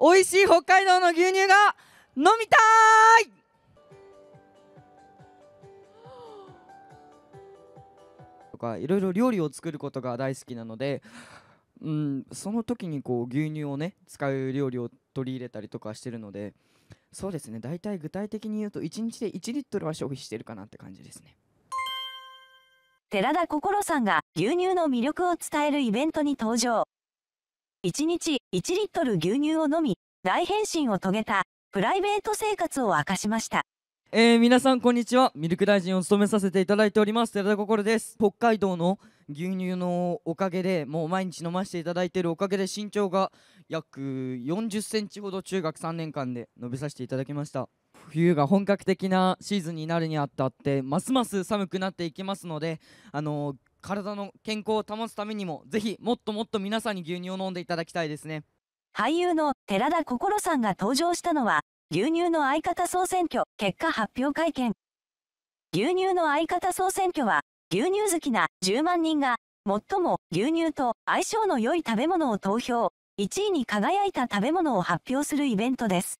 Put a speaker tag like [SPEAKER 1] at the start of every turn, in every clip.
[SPEAKER 1] 美味しい北海道の牛乳が飲みたいとかいろいろ料理を作ることが大好きなので、うん、その時にこう牛乳をね使う料理を取り入れたりとかしてるのでそうですね大体具体的に言うと1日で1リットルは消費してるかなって感じですね。
[SPEAKER 2] 寺田心さんが牛乳の魅力を伝えるイベントに登場。1日1リットル牛乳を
[SPEAKER 1] 飲み、大変身を遂げたプライベート生活を明かしました。えー、皆さんこんにちはミルク大臣を務めさせていただいております寺田心です北海道の牛乳のおかげでもう毎日飲ませていただいているおかげで身長が約40センチほど中学3年間で伸びさせていただきました冬が本格的なシーズンになるにあたってますます寒くなっていきますのであの体の健康を保つためにもぜひもっともっと皆さんに牛乳を飲んでいただきたいですね俳優の
[SPEAKER 2] 寺田心さんが登場したのは牛乳の相方総選挙結果発表会見牛乳の相方総選挙は牛乳好きな10万人が最も牛乳と相性の良い食べ物を投票1位に輝いた食べ物
[SPEAKER 1] を発表するイベントです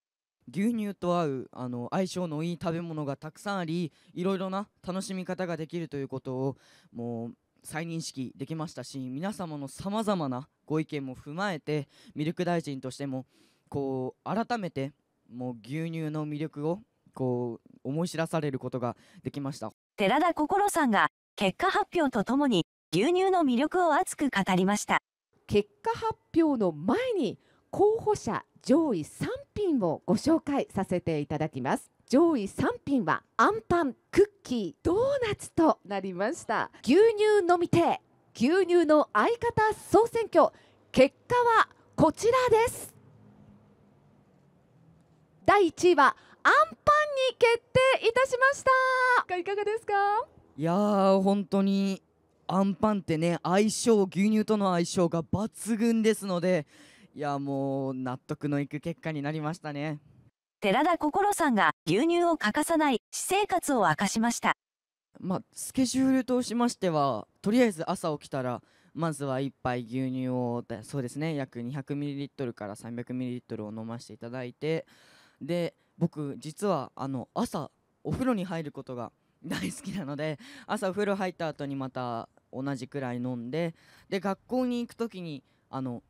[SPEAKER 1] 牛乳と合うあの相性のいい食べ物がたくさんありいろいろな楽しみ方ができるということをもう再認識できましたし皆様のさまざまなご意見も踏まえてミルク大臣としてもこう改めてもう牛乳の魅力をこう思い知らされることができました
[SPEAKER 2] 寺田心さんが結果発表とともに牛乳の魅力を熱く語りました結果発表の前に候補者
[SPEAKER 3] 上位3品をご紹介させていただきます上位3品はアンパンクッキードーナツとなりました牛乳飲みて牛乳の相方総選挙結果はこちらです第1位はアンパンに決定いたしましたいかがですか
[SPEAKER 1] いやー本当にアンパンってね相性牛乳との相性が抜群ですのでいやもう納得のいく結果になりましたね寺田心さんが牛乳を欠かさない私生活を明かしましたまあ、スケジュールとしましてはとりあえず朝起きたらまずは1杯牛乳をそうですね約 200ml から 300ml を飲ませていただいてで僕実はあの朝お風呂に入ることが大好きなので朝お風呂入った後にまた同じくらい飲んでで学校に行く時にあの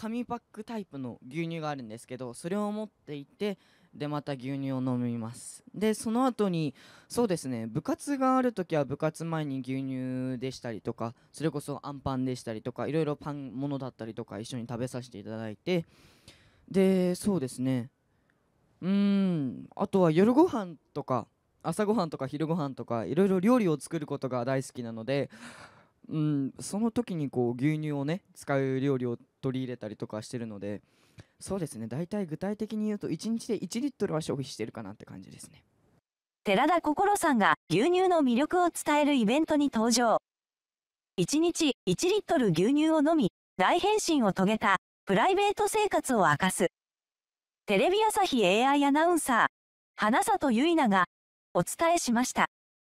[SPEAKER 1] 紙パックタイプの牛乳があるんですけどそれを持っていってでまた牛乳を飲みますでその後にそうですね部活がある時は部活前に牛乳でしたりとかそれこそあんパンでしたりとかいろいろパンものだったりとか一緒に食べさせていただいてでそうですねうんあとは夜ご飯とか朝ごはんとか昼ごはんとかいろいろ料理を作ることが大好きなので、うん、その時にこう牛乳をね使う料理を取り入れたりとかしてるのでそうですね大体具体的に言うと1日で1リットルは消費してるかなって感じですね
[SPEAKER 2] 寺田心さんが牛乳の魅力を伝えるイベントに登場1日1リットル牛乳を飲み大変身を遂げたプライベート生活を明かすテレビ朝日 AI アナウンサー花里結菜がお伝えしました